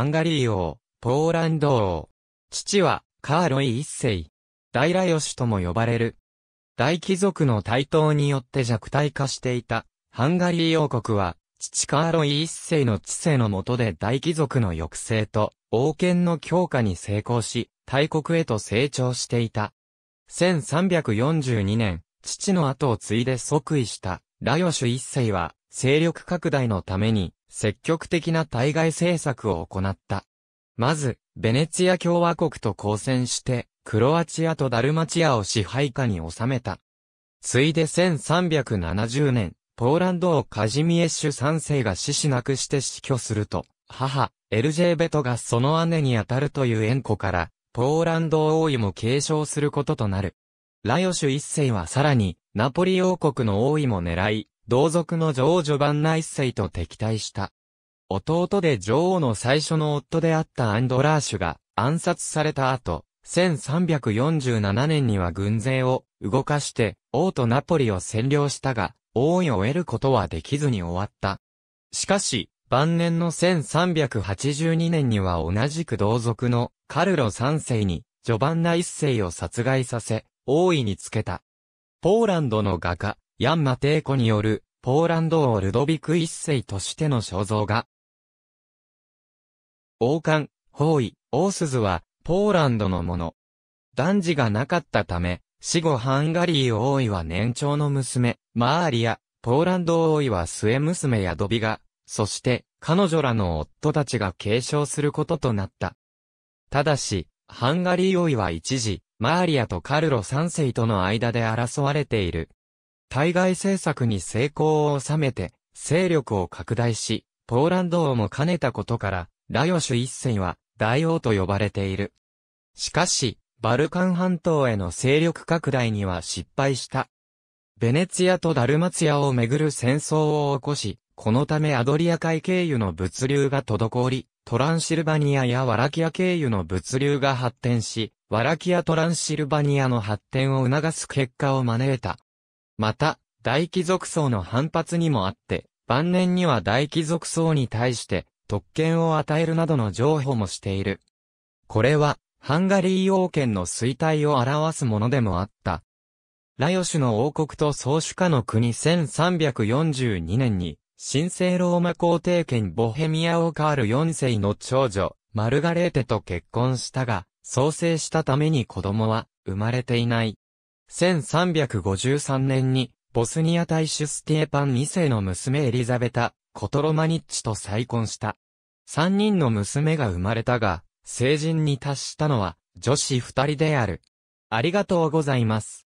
ハンガリー王、ポーランド王。父は、カーロイ一世。大シュとも呼ばれる。大貴族の台頭によって弱体化していた、ハンガリー王国は、父カーロイ一世の知性のもとで大貴族の抑制と、王権の強化に成功し、大国へと成長していた。1342年、父の後を継いで即位した、ラヨシュ一世は、勢力拡大のために、積極的な対外政策を行った。まず、ベネツィア共和国と交戦して、クロアチアとダルマチアを支配下に収めた。ついで1370年、ポーランドをカジミエッシュ3世が死死なくして死去すると、母、エルジェーベトがその姉にあたるという縁故から、ポーランド王位も継承することとなる。ラヨシュ1世はさらに、ナポリ王国の王位も狙い、同族の女王ジョバンナ一世と敵対した。弟で女王の最初の夫であったアンドラーシュが暗殺された後、1347年には軍勢を動かして王とナポリを占領したが、王位を得ることはできずに終わった。しかし、晩年の1382年には同じく同族のカルロ三世にジョバンナ一世を殺害させ、王位につけた。ポーランドの画家、ヤンマテイコによる、ポーランド王ルドビク一世としての肖像画。王冠、包囲、王鈴は、ポーランドのもの。男児がなかったため、死後ハンガリー王位は年長の娘、マーリア、ポーランド王位は末娘やドビガ、そして、彼女らの夫たちが継承することとなった。ただし、ハンガリー王位は一時、マーリアとカルロ三世との間で争われている。対外政策に成功を収めて、勢力を拡大し、ポーランド王も兼ねたことから、ラヨシュ一世は大王と呼ばれている。しかし、バルカン半島への勢力拡大には失敗した。ベネツィアとダルマツィアをめぐる戦争を起こし、このためアドリア海経由の物流が滞り、トランシルバニアやワラキア経由の物流が発展し、ワラキアトランシルバニアの発展を促す結果を招いた。また、大貴族層の反発にもあって、晩年には大貴族層に対して特権を与えるなどの譲歩もしている。これは、ハンガリー王権の衰退を表すものでもあった。ラヨシュの王国と宗主家の国1342年に、神聖ローマ皇帝権ボヘミアオカール4世の長女、マルガレーテと結婚したが、創生したために子供は生まれていない。1353年に、ボスニア大主ステーパン2世の娘エリザベタ、コトロマニッチと再婚した。3人の娘が生まれたが、成人に達したのは、女子2人である。ありがとうございます。